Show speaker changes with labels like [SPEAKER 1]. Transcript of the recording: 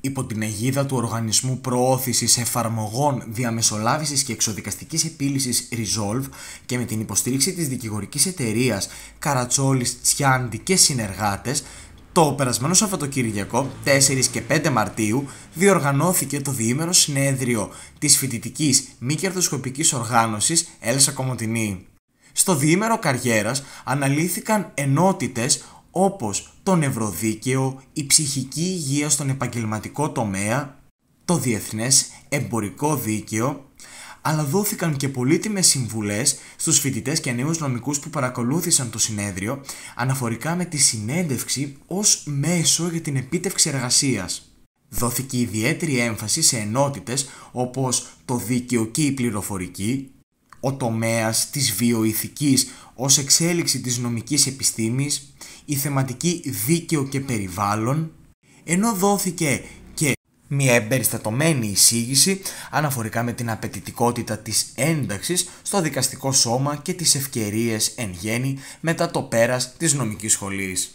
[SPEAKER 1] υπό την αιγίδα του Οργανισμού Προώθησης Εφαρμογών Διαμεσολάβησης και Εξοδικαστικής Επίλυσης Resolve και με την υποστήριξη της δικηγορικής εταιρείας Καρατσόλης Τσιάντη και συνεργάτες, το περασμένο Σαββατοκύριακο, 4 και 5 Μαρτίου, διοργανώθηκε το διήμερο συνέδριο της φοιτητικής μη κερδοσκοπικής οργάνωσης Έλσα Κομωτινή. Στο διήμερο καριέρας αναλύθηκαν ενότητες όπως το νευροδίκαιο, η ψυχική υγεία στον επαγγελματικό τομέα, το διεθνές εμπορικό δίκαιο, αλλά δόθηκαν και πολύτιμες συμβουλές στους φοιτητές και νέους νομικούς που παρακολούθησαν το συνέδριο αναφορικά με τη συνέντευξη ως μέσο για την επίτευξη εργασίας. Δόθηκε ιδιαίτερη έμφαση σε ενότητες όπως το δίκαιο και η πληροφορική, ο τομέας της βιοηθικής ως εξέλιξη της νομικής επιστήμης, η θεματική δίκαιο και περιβάλλον, ενώ δόθηκε και μια εμπεριστατωμένη εισήγηση αναφορικά με την απαιτητικότητα της ένταξης στο δικαστικό σώμα και τις ευκαιρίες εν γέννη μετά το πέρας της νομικής σχολής.